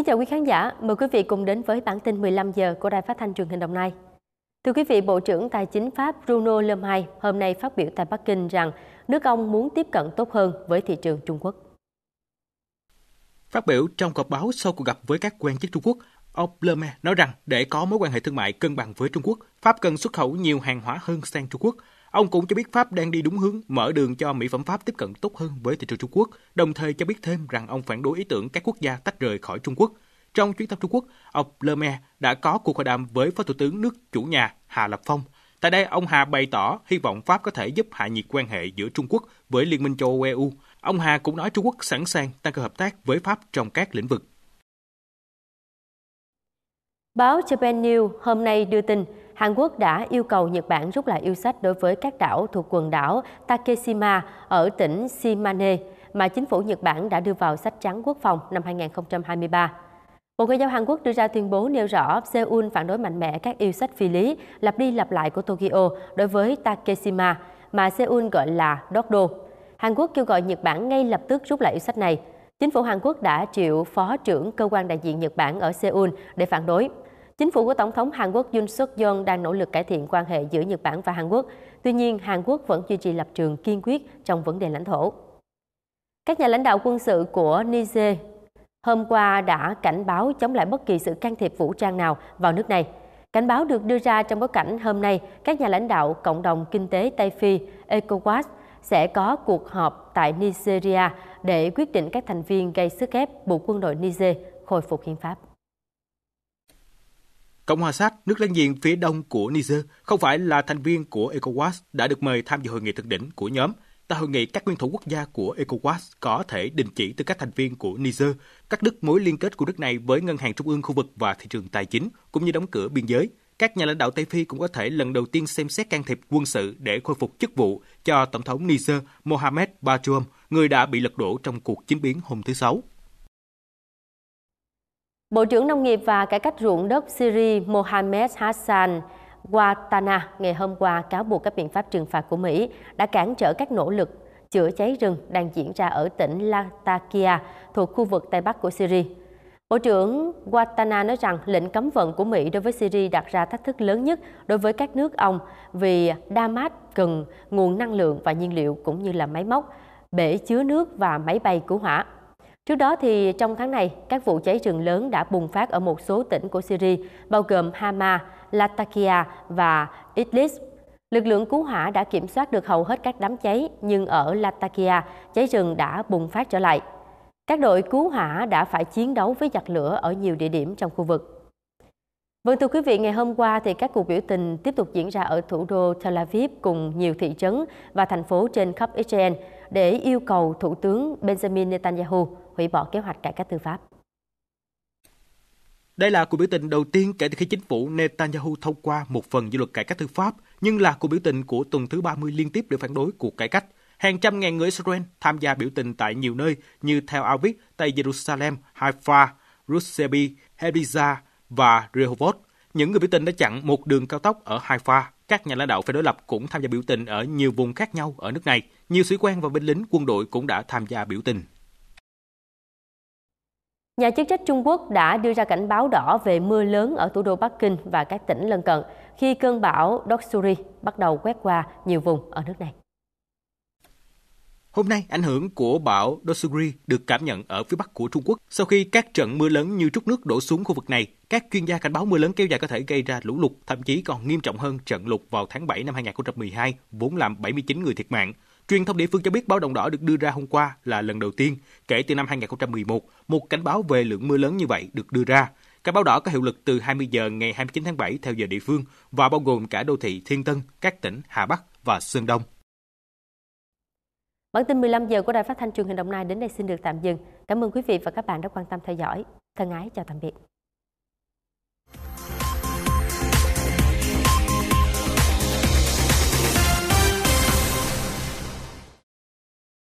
Kính chào quý khán giả, mời quý vị cùng đến với bản tin 15 giờ của Đài Phát thanh Truyền hình Đồng Nai. Thưa quý vị, Bộ trưởng Tài chính Pháp Bruno Le Maire hôm nay phát biểu tại Bắc Kinh rằng nước ông muốn tiếp cận tốt hơn với thị trường Trung Quốc. Phát biểu trong cuộc báo sau cuộc gặp với các quan chức Trung Quốc, ông Le Maire nói rằng để có mối quan hệ thương mại cân bằng với Trung Quốc, Pháp cần xuất khẩu nhiều hàng hóa hơn sang Trung Quốc – Ông cũng cho biết Pháp đang đi đúng hướng, mở đường cho mỹ phẩm Pháp tiếp cận tốt hơn với thị trường Trung Quốc, đồng thời cho biết thêm rằng ông phản đối ý tưởng các quốc gia tách rời khỏi Trung Quốc. Trong chuyến thăm Trung Quốc, ông Lemaire đã có cuộc hội đàm với Phó Thủ tướng nước chủ nhà Hà Lập Phong. Tại đây, ông Hà bày tỏ hy vọng Pháp có thể giúp hạ nhiệt quan hệ giữa Trung Quốc với Liên minh châu Âu EU. Ông Hà cũng nói Trung Quốc sẵn sàng tăng cường hợp tác với Pháp trong các lĩnh vực. Báo Japan News hôm nay đưa tin Hàn Quốc đã yêu cầu Nhật Bản rút lại yêu sách đối với các đảo thuộc quần đảo Takeshima ở tỉnh Shimane mà chính phủ Nhật Bản đã đưa vào sách trắng quốc phòng năm 2023. Bộ Ngoại giao Hàn Quốc đưa ra tuyên bố nêu rõ Seoul phản đối mạnh mẽ các yêu sách phi lý lặp đi lặp lại của Tokyo đối với Takeshima mà Seoul gọi là Dokdo. Hàn Quốc kêu gọi Nhật Bản ngay lập tức rút lại yêu sách này. Chính phủ Hàn Quốc đã triệu phó trưởng cơ quan đại diện Nhật Bản ở Seoul để phản đối. Chính phủ của Tổng thống Hàn Quốc Yoon suk yeol đang nỗ lực cải thiện quan hệ giữa Nhật Bản và Hàn Quốc. Tuy nhiên, Hàn Quốc vẫn duy trì lập trường kiên quyết trong vấn đề lãnh thổ. Các nhà lãnh đạo quân sự của Niger hôm qua đã cảnh báo chống lại bất kỳ sự can thiệp vũ trang nào vào nước này. Cảnh báo được đưa ra trong bối cảnh hôm nay, các nhà lãnh đạo Cộng đồng Kinh tế Tây Phi ECOWAS sẽ có cuộc họp tại Nigeria để quyết định các thành viên gây sức ép buộc quân đội Niger khôi phục hiến pháp. Cộng hòa Sát, nước láng giềng phía đông của Niger, không phải là thành viên của ECOWAS đã được mời tham dự hội nghị thượng đỉnh của nhóm. Tại hội nghị, các nguyên thủ quốc gia của ECOWAS có thể đình chỉ từ các thành viên của Niger, cắt đứt mối liên kết của nước này với ngân hàng trung ương khu vực và thị trường tài chính, cũng như đóng cửa biên giới. Các nhà lãnh đạo Tây Phi cũng có thể lần đầu tiên xem xét can thiệp quân sự để khôi phục chức vụ cho Tổng thống Niger Mohamed Bazoum, người đã bị lật đổ trong cuộc chính biến hôm thứ Sáu. Bộ trưởng Nông nghiệp và Cải cách ruộng đất Syria Mohamed Hassan Watana ngày hôm qua cáo buộc các biện pháp trừng phạt của Mỹ đã cản trở các nỗ lực chữa cháy rừng đang diễn ra ở tỉnh Latakia thuộc khu vực Tây Bắc của Syria. Bộ trưởng Watana nói rằng lệnh cấm vận của Mỹ đối với Syria đặt ra thách thức lớn nhất đối với các nước ông vì Damas cần nguồn năng lượng và nhiên liệu cũng như là máy móc, bể chứa nước và máy bay cứu hỏa. Trước đó thì trong tháng này, các vụ cháy rừng lớn đã bùng phát ở một số tỉnh của Syria, bao gồm Hama, Latakia và Idlib. Lực lượng cứu hỏa đã kiểm soát được hầu hết các đám cháy, nhưng ở Latakia, cháy rừng đã bùng phát trở lại. Các đội cứu hỏa đã phải chiến đấu với giặc lửa ở nhiều địa điểm trong khu vực. Vâng thưa quý vị, ngày hôm qua thì các cuộc biểu tình tiếp tục diễn ra ở thủ đô Tel Aviv cùng nhiều thị trấn và thành phố trên khắp Israel để yêu cầu Thủ tướng Benjamin Netanyahu hủy bỏ kế hoạch cải cách tư pháp. Đây là cuộc biểu tình đầu tiên kể từ khi chính phủ Netanyahu thông qua một phần dự luật cải cách tư pháp, nhưng là cuộc biểu tình của tuần thứ 30 liên tiếp để phản đối cuộc cải cách. Hàng trăm ngàn người Israel tham gia biểu tình tại nhiều nơi như Tel Aviv, Tây Jerusalem, Haifa, Rusebi, Hebrizah và Rehovot. Những người biểu tình đã chặn một đường cao tốc ở Haifa. Các nhà lãnh đạo phe đối lập cũng tham gia biểu tình ở nhiều vùng khác nhau ở nước này. Nhiều sĩ quan và binh lính quân đội cũng đã tham gia biểu tình. Nhà chức trách Trung Quốc đã đưa ra cảnh báo đỏ về mưa lớn ở thủ đô Bắc Kinh và các tỉnh lân cận khi cơn bão Doksuri bắt đầu quét qua nhiều vùng ở nước này. Hôm nay, ảnh hưởng của bão Doksuri được cảm nhận ở phía bắc của Trung Quốc. Sau khi các trận mưa lớn như trút nước đổ xuống khu vực này, các chuyên gia cảnh báo mưa lớn kéo dài có thể gây ra lũ lụt, thậm chí còn nghiêm trọng hơn trận lụt vào tháng 7 năm 2012, vốn làm 79 người thiệt mạng. Truyền thông địa phương cho biết báo động đỏ được đưa ra hôm qua là lần đầu tiên kể từ năm 2011 một cảnh báo về lượng mưa lớn như vậy được đưa ra. Cảnh báo đỏ có hiệu lực từ 20 giờ ngày 29 tháng 7 theo giờ địa phương và bao gồm cả đô thị Thiên Tân, các tỉnh Hà Bắc và Sơn Đông. Bản tin 15 giờ của Đài Phát thanh truyền hình Đồng Nai đến đây xin được tạm dừng. Cảm ơn quý vị và các bạn đã quan tâm theo dõi. Thân ái chào tạm biệt.